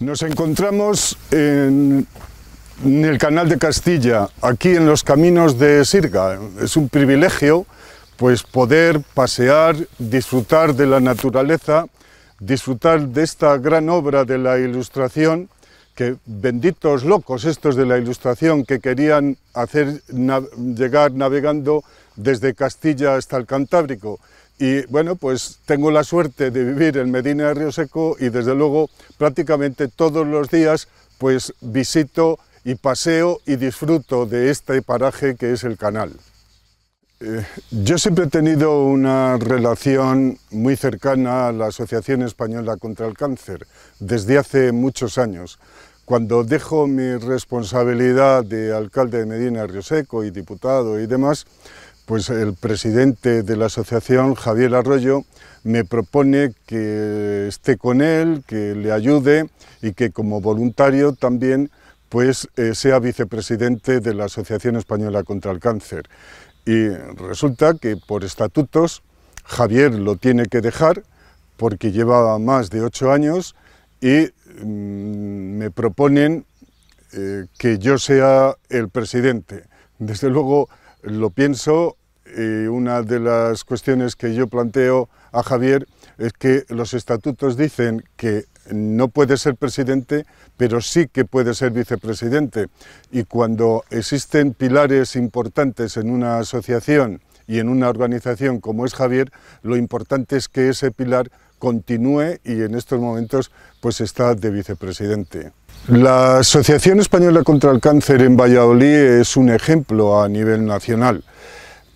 Nos encontramos en, el Canal de Castilla, aquí en los caminos de Sirga. Es un privilegio pues, poder pasear, disfrutar de la naturaleza, disfrutar de esta gran obra de la Ilustración, que benditos locos estos de la Ilustración que querían hacer llegar navegando desde Castilla hasta el Cantábrico. Y bueno, pues tengo la suerte de vivir en Medina de Río Seco y desde luego prácticamente todos los días pues visito y paseo y disfruto de este paraje que es el canal. Eh, yo siempre he tenido una relación muy cercana a la Asociación Española contra el Cáncer desde hace muchos años. Cuando dejo mi responsabilidad de alcalde de Medina de Río Seco y diputado y demás, pues el presidente de la asociación, Javier Arroyo, me propone que esté con él, que le ayude y que como voluntario también pues eh, sea vicepresidente de la Asociación Española contra el Cáncer. Y resulta que por estatutos Javier lo tiene que dejar porque lleva más de ocho años y mm, me proponen eh, que yo sea el presidente. Desde luego lo pienso una de las cuestiones que yo planteo a Javier es que los estatutos dicen que no puede ser presidente, pero sí que puede ser vicepresidente. Y cuando existen pilares importantes en una asociación y en una organización como es Javier, lo importante es que ese pilar continúe y en estos momentos pues está de vicepresidente. La Asociación Española contra el Cáncer en Valladolid es un ejemplo a nivel nacional.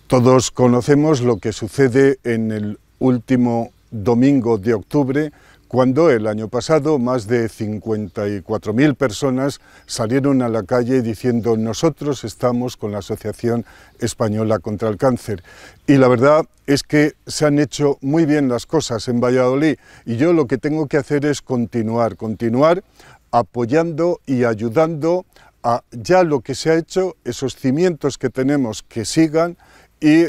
Todos conocemos lo que sucede en el último domingo de octubre, cuando el año pasado más de 54.000 personas salieron a la calle diciendo nosotros estamos con la Asociación Española contra el Cáncer. Y la verdad es que se han hecho muy bien las cosas en Valladolid y yo lo que tengo que hacer es continuar, continuar apoyando y ayudando a ya lo que se ha hecho, esos cimientos que tenemos que sigan y,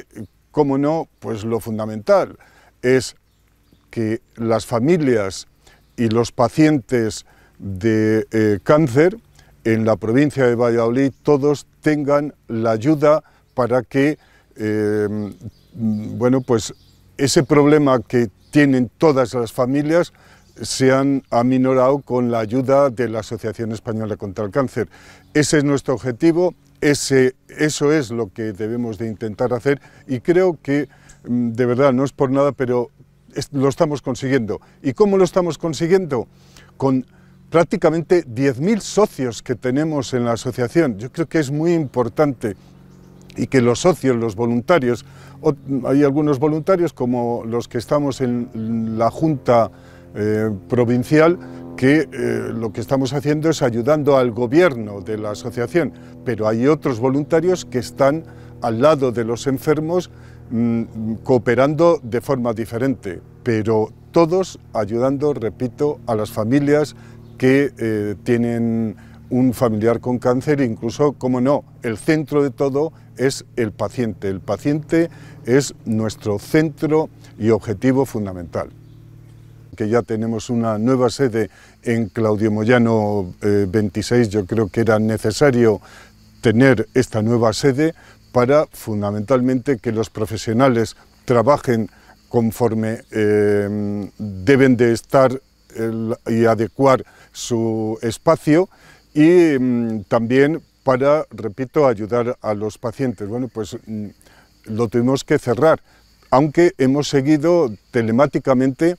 como no, pues lo fundamental es que las familias y los pacientes de eh, cáncer en la provincia de Valladolid todos tengan la ayuda para que em, bueno, pues ese problema que tienen todas las familias se han aminorado con la ayuda de la Asociación Española contra el Cáncer. Ese es nuestro objetivo ese, eso es lo que debemos de intentar hacer y creo que, mm, de verdad, no es por nada, pero lo estamos consiguiendo. ¿Y cómo lo estamos consiguiendo? Con prácticamente 10.000 socios que tenemos en la asociación. Yo creo que es muy importante y que los socios, los voluntarios, hay algunos voluntarios como los que estamos en la Junta eh, Provincial, que eh, lo que estamos haciendo es ayudando al gobierno de la asociación, pero hay otros voluntarios que están al lado de los enfermos mm, cooperando de forma diferente, pero todos ayudando, repito, a las familias que eh, tienen un familiar con cáncer, incluso, como no, el centro de todo es el paciente. El paciente es nuestro centro y objetivo fundamental que ya tenemos una nueva sede en Claudio Moyano 26. Eh, yo creo que era necesario tener esta nueva sede para fundamentalmente que los profesionales trabajen conforme eh, deben de estar y adecuar su espacio y mm, también para, repito, ayudar a los pacientes. Bueno, pues mm, lo tuvimos que cerrar, aunque hemos seguido telemáticamente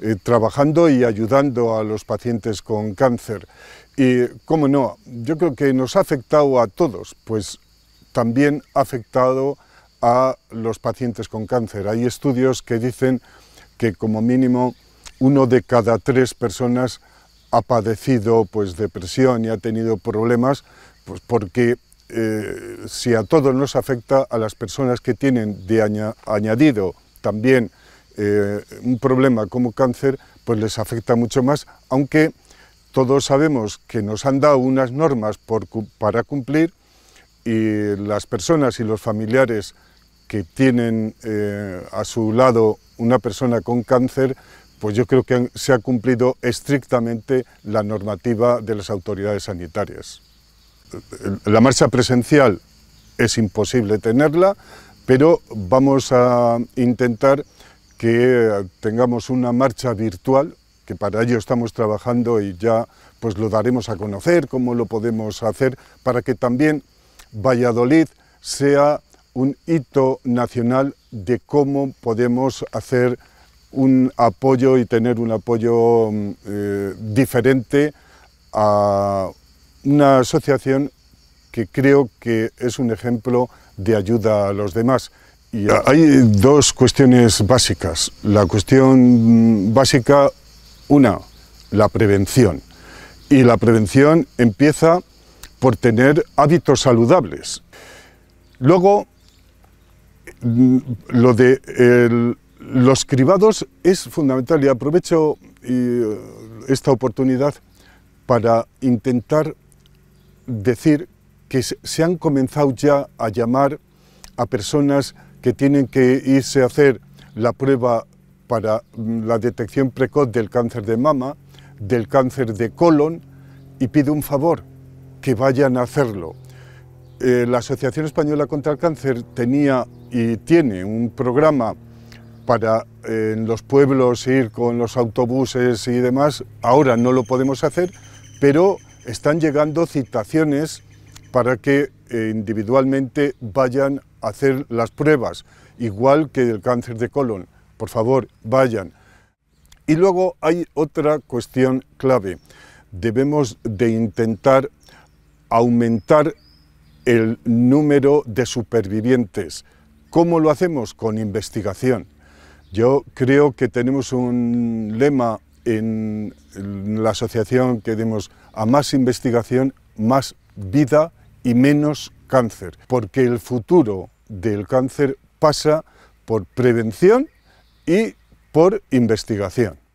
eh, trabajando y ayudando a los pacientes con cáncer. Y, cómo no, yo creo que nos ha afectado a todos, pues también ha afectado a los pacientes con cáncer. Hay estudios que dicen que como mínimo uno de cada tres personas ha padecido pues depresión y ha tenido problemas, pues porque eh, si a todos nos afecta a las personas que tienen de añadido también eh, un problema como cáncer pues les afecta mucho más, aunque todos sabemos que nos han dado unas normas para cumplir y las personas y los familiares que tienen eh, a su lado una persona con cáncer, pues yo creo que se ha cumplido estrictamente la normativa de las autoridades sanitarias. La marcha presencial es imposible tenerla, pero vamos a intentar que eh, tengamos una marcha virtual, que para ello estamos trabajando y ya pues lo daremos a conocer, cómo lo podemos hacer, para que también Valladolid sea un hito nacional de cómo podemos hacer un apoyo y tener un apoyo mm, eh, diferente a una asociación que creo que es un ejemplo de ayuda a los demás hay eh, dos cuestiones básicas. La cuestión mm, básica, una, la prevención. Y la prevención empieza por tener hábitos saludables. Luego, mm, lo de los cribados es fundamental y aprovecho eh, esta oportunidad para intentar decir que se han comenzado ya a llamar a personas que tienen que irse a hacer la prueba para la detección precoz del cáncer de mama, del cáncer de colon, y pide un favor, que vayan a hacerlo. Eh, la Asociación Española contra el Cáncer tenía y tiene un programa para eh, en los pueblos ir con los autobuses y demás. Ahora no lo podemos hacer, pero están llegando citaciones para que eh, individualmente vayan hacer las pruebas, igual que el cáncer de colon. Por favor, vayan. Y luego hay otra cuestión clave. Debemos de intentar aumentar el número de supervivientes. ¿Cómo lo hacemos? Con investigación. Yo creo que tenemos un lema en la asociación que demos a más investigación, más vida y menos cáncer, porque el futuro del cáncer pasa por prevención y por investigación.